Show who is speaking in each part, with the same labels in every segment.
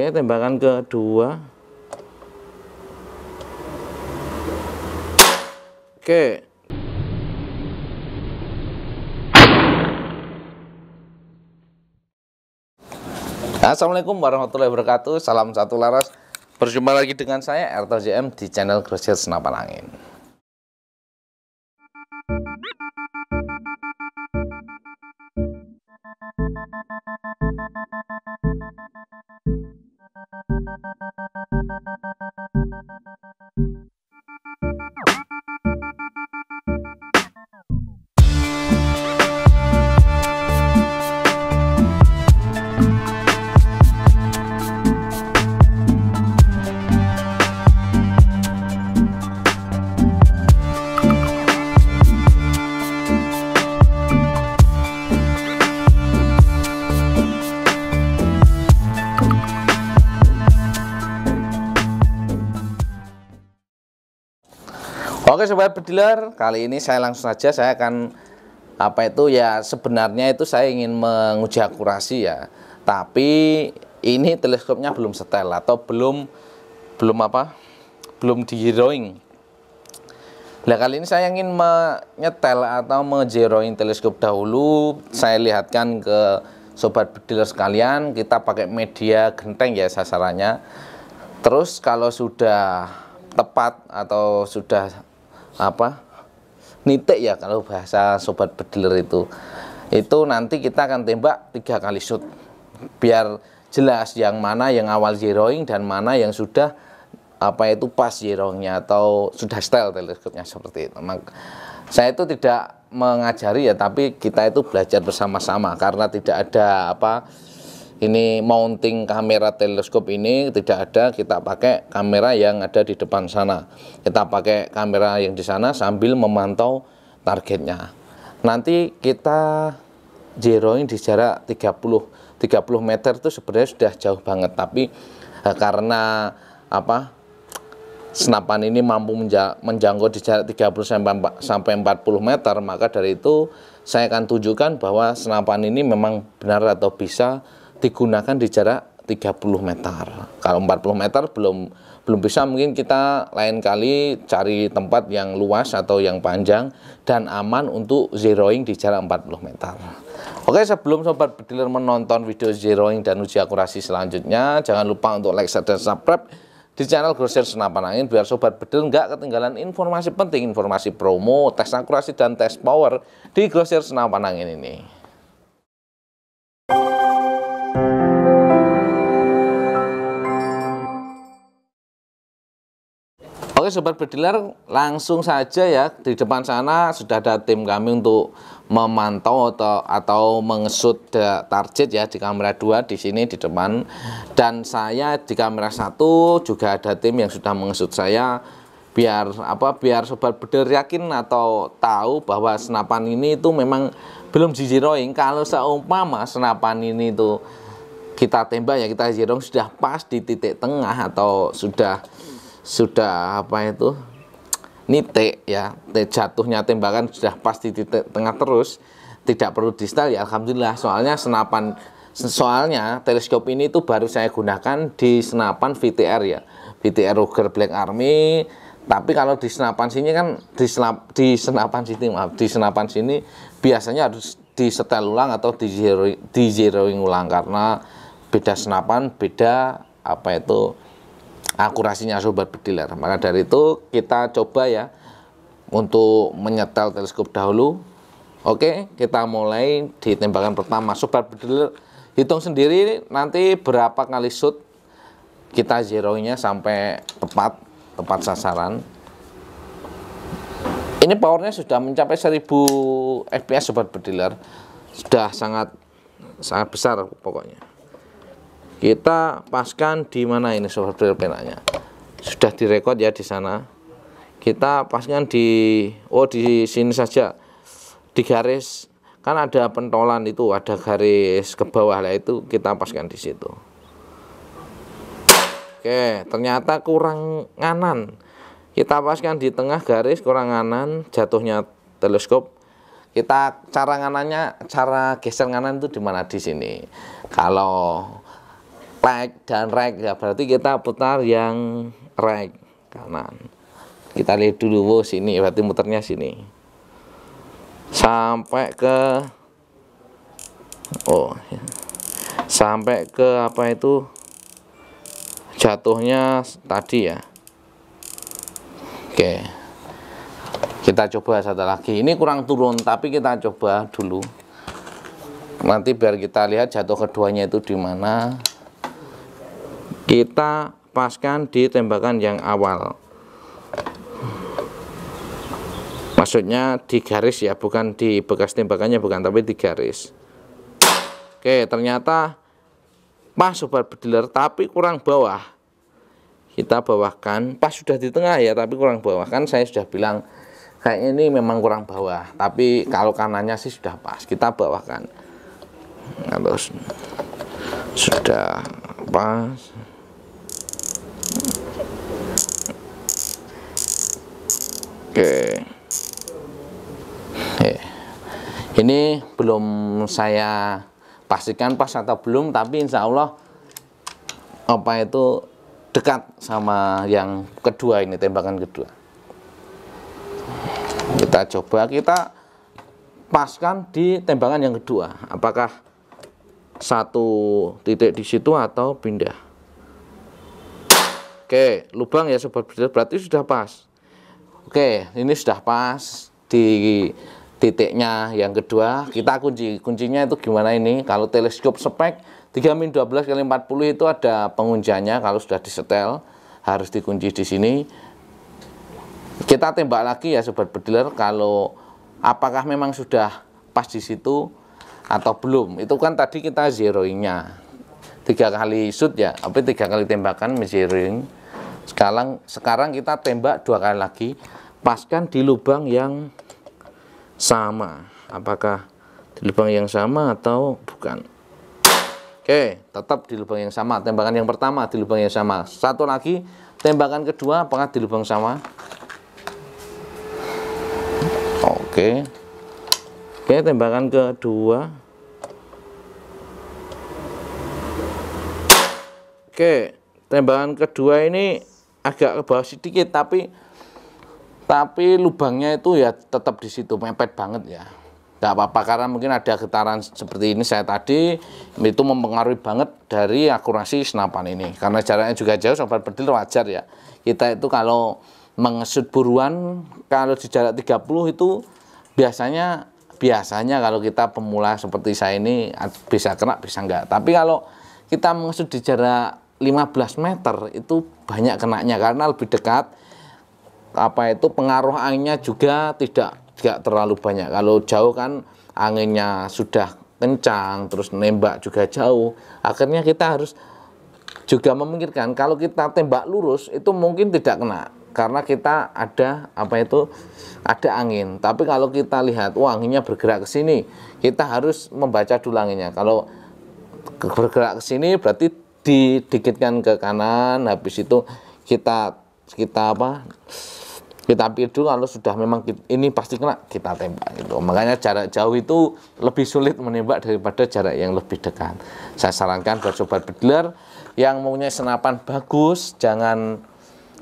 Speaker 1: Oke, tembakan kedua. Oke. Assalamualaikum warahmatullahi wabarakatuh. Salam satu laras. Berjumpa lagi dengan saya RTJM di channel Grosier Senapan Angin. Oke sobat pediler, kali ini saya langsung saja saya akan apa itu ya sebenarnya itu saya ingin menguji akurasi ya. Tapi ini teleskopnya belum setel atau belum belum apa? Belum di zeroing. Nah kali ini saya ingin menyetel atau menjeroin teleskop dahulu. Saya lihatkan ke sobat pediler sekalian, kita pakai media genteng ya sasarannya. Terus kalau sudah tepat atau sudah apa nitik ya kalau bahasa sobat bediler itu itu nanti kita akan tembak tiga kali shoot biar jelas yang mana yang awal zeroing dan mana yang sudah apa itu pas zeroingnya atau sudah style teleskopnya seperti itu. Memang saya itu tidak mengajari ya tapi kita itu belajar bersama-sama karena tidak ada apa ini mounting kamera teleskop ini tidak ada kita pakai kamera yang ada di depan sana kita pakai kamera yang di sana sambil memantau targetnya nanti kita zeroing di jarak 30 30 meter itu sebenarnya sudah jauh banget tapi eh, karena apa senapan ini mampu menja menjangkau di jarak 30 sampai 40 meter maka dari itu saya akan tunjukkan bahwa senapan ini memang benar atau bisa digunakan di jarak 30 meter. Kalau 40 meter belum belum bisa mungkin kita lain kali cari tempat yang luas atau yang panjang dan aman untuk zeroing di jarak 40 meter. Oke, sebelum sobat bediler menonton video zeroing dan uji akurasi selanjutnya, jangan lupa untuk like, share, dan subscribe di channel Grosir Senapan Angin biar sobat bedil nggak ketinggalan informasi penting, informasi promo, tes akurasi dan tes power di Grosir Senapan Angin ini. Sobat pediler langsung saja ya di depan sana sudah ada tim kami untuk memantau atau, atau mengesut target ya di kamera 2 di sini di depan dan saya di kamera 1 juga ada tim yang sudah mengesut saya biar apa biar sobat pediler yakin atau tahu bahwa senapan ini itu memang belum di zeroing kalau seumpama senapan ini itu kita tembak ya kita zeroing sudah pas di titik tengah atau sudah sudah apa itu nitik ya jatuhnya tembakan sudah pasti di tengah terus tidak perlu distal ya alhamdulillah soalnya senapan soalnya teleskop ini itu baru saya gunakan di senapan VTR ya VTR Ruger Black Army tapi kalau di senapan sini kan di, senap, di senapan sini maaf di senapan sini biasanya harus di setel ulang atau di zero di zeroing ulang karena beda senapan beda apa itu akurasinya sobat bediler. Maka dari itu kita coba ya untuk menyetel teleskop dahulu. Oke, kita mulai di tembakan pertama. Sobat bediler hitung sendiri nanti berapa kali shoot kita zeronya sampai tepat tepat sasaran. Ini powernya sudah mencapai 1000 fps sobat bediler. Sudah sangat sangat besar pokoknya kita paskan di mana ini software penanya sudah direkod ya di sana kita paskan di oh di sini saja di garis kan ada pentolan itu ada garis ke bawah lah itu kita paskan di situ oke ternyata kurang nganan kita paskan di tengah garis kurang kanan jatuhnya teleskop kita cara nganannya cara geser nganan itu di mana di sini kalau like dan right ya berarti kita putar yang right kanan kita lihat dulu wow, sini berarti muternya sini sampai ke oh ya. sampai ke apa itu jatuhnya tadi ya oke kita coba satu lagi ini kurang turun tapi kita coba dulu nanti biar kita lihat jatuh keduanya itu di mana kita paskan di tembakan yang awal maksudnya di garis ya bukan di bekas tembakannya bukan tapi di garis oke ternyata pas sobat bediler tapi kurang bawah kita bawahkan pas sudah di tengah ya tapi kurang bawah kan saya sudah bilang kayak ini memang kurang bawah tapi kalau kanannya sih sudah pas kita bawahkan nah, terus sudah pas Oke. Okay. Eh, ini belum saya pastikan pas atau belum, tapi insya Allah apa itu dekat sama yang kedua ini tembakan kedua. Kita coba kita paskan di tembakan yang kedua. Apakah satu titik di situ atau pindah? Oke, lubang ya sobat berarti sudah pas. Oke, ini sudah pas di titiknya. Yang kedua, kita kunci. Kuncinya itu gimana ini? Kalau teleskop spek 3 min 12 kali 40 itu ada pengunciannya. Kalau sudah disetel, harus dikunci di sini. Kita tembak lagi ya sobat bediler kalau apakah memang sudah pas di situ atau belum. Itu kan tadi kita zeroingnya. Tiga kali shoot ya, tapi tiga kali tembakan zeroing sekarang sekarang kita tembak dua kali lagi, paskan di lubang yang sama. Apakah di lubang yang sama atau bukan? Oke, tetap di lubang yang sama. Tembakan yang pertama di lubang yang sama. Satu lagi, tembakan kedua apakah di lubang sama? Oke. Oke, tembakan kedua. Oke, tembakan kedua ini agak ke bawah sedikit tapi tapi lubangnya itu ya tetap di situ mepet banget ya tidak apa-apa karena mungkin ada getaran seperti ini saya tadi itu mempengaruhi banget dari akurasi senapan ini karena jaraknya juga jauh sobat berdil wajar ya kita itu kalau mengesut buruan kalau di jarak 30 itu biasanya biasanya kalau kita pemula seperti saya ini bisa kena bisa enggak tapi kalau kita mengesut di jarak 15 meter itu banyak kenaknya karena lebih dekat apa itu pengaruh anginnya juga tidak tidak terlalu banyak kalau jauh kan anginnya sudah kencang terus nembak juga jauh akhirnya kita harus juga memikirkan kalau kita tembak lurus itu mungkin tidak kena karena kita ada apa itu ada angin tapi kalau kita lihat wah anginnya bergerak ke sini kita harus membaca dulu kalau bergerak ke sini berarti didikitkan ke kanan habis itu kita kita apa kita dulu, kalau sudah memang kita, ini pasti kena kita tembak gitu. Makanya jarak jauh itu lebih sulit menembak daripada jarak yang lebih dekat. Saya sarankan buat sobat bedler yang punya senapan bagus jangan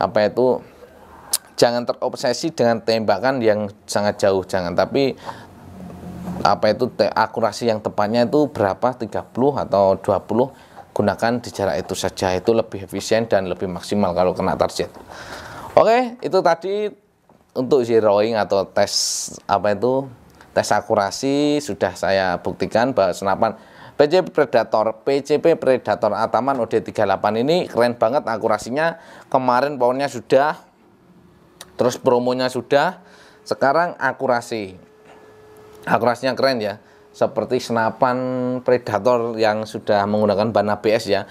Speaker 1: apa itu jangan terobsesi dengan tembakan yang sangat jauh jangan tapi apa itu akurasi yang tepatnya itu berapa 30 atau 20 gunakan di jarak itu saja itu lebih efisien dan lebih maksimal kalau kena target oke itu tadi untuk zeroing atau tes apa itu tes akurasi sudah saya buktikan bahwa senapan PCP Predator PCP Predator Ataman OD38 ini keren banget akurasinya kemarin powernya sudah terus promonya sudah sekarang akurasi akurasinya keren ya seperti senapan predator yang sudah menggunakan ban ABS ya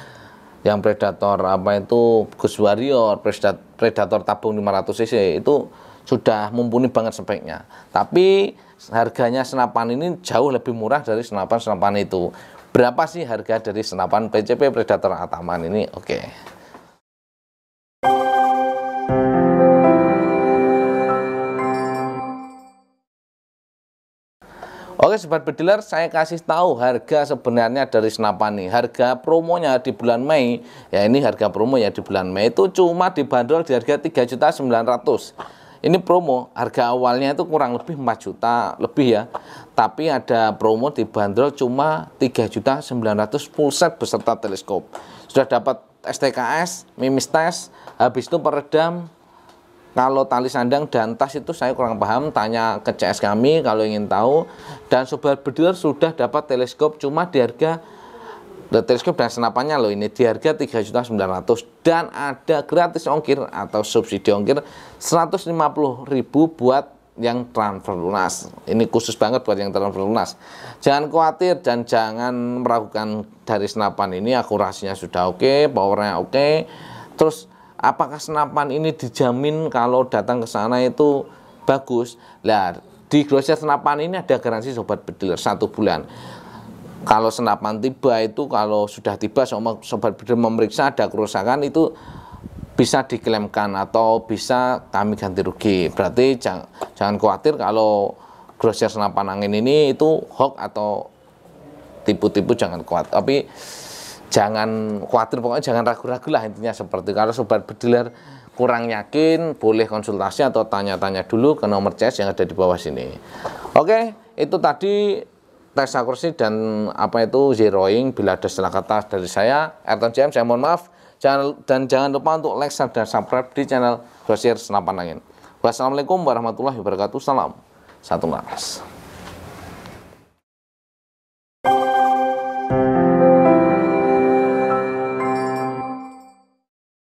Speaker 1: yang predator apa itu Gus Warrior predator, predator tabung 500 cc itu sudah mumpuni banget speknya tapi harganya senapan ini jauh lebih murah dari senapan-senapan itu berapa sih harga dari senapan PCP Predator Ataman ini oke okay. Oke sobat bediler, saya kasih tahu harga sebenarnya dari senapan nih. Harga promonya di bulan Mei, ya ini harga promo ya di bulan Mei itu cuma dibanderol di harga 3.900. Ini promo, harga awalnya itu kurang lebih 4 juta lebih ya. Tapi ada promo dibanderol cuma 3.900 full set beserta teleskop. Sudah dapat STKS, mimis tes, habis itu peredam, kalau tali sandang dan tas itu saya kurang paham, tanya ke CS kami kalau ingin tahu. Dan Sobat Bedil sudah dapat teleskop cuma di harga teleskop dan senapannya loh ini di harga 3.900 dan ada gratis ongkir atau subsidi ongkir 150.000 buat yang transfer lunas. Ini khusus banget buat yang transfer lunas. Jangan khawatir dan jangan meragukan dari senapan ini akurasinya sudah oke, okay, powernya oke. Okay. Terus apakah senapan ini dijamin kalau datang ke sana itu bagus? Lah, di grosir senapan ini ada garansi sobat bediler satu bulan. Kalau senapan tiba itu kalau sudah tiba sobat bediler memeriksa ada kerusakan itu bisa diklaimkan atau bisa kami ganti rugi. Berarti jangan, jangan khawatir kalau grosir senapan angin ini itu hoax atau tipu-tipu jangan khawatir. Tapi jangan khawatir pokoknya jangan ragu-ragu lah intinya seperti kalau sobat bediler kurang yakin boleh konsultasi atau tanya-tanya dulu ke nomor CS yang ada di bawah sini oke itu tadi tes akurasi dan apa itu zeroing bila ada salah kata dari saya Ertan James saya mohon maaf jangan, dan jangan lupa untuk like share dan subscribe di channel Grosir Senapan Angin wassalamualaikum warahmatullahi wabarakatuh salam satu naras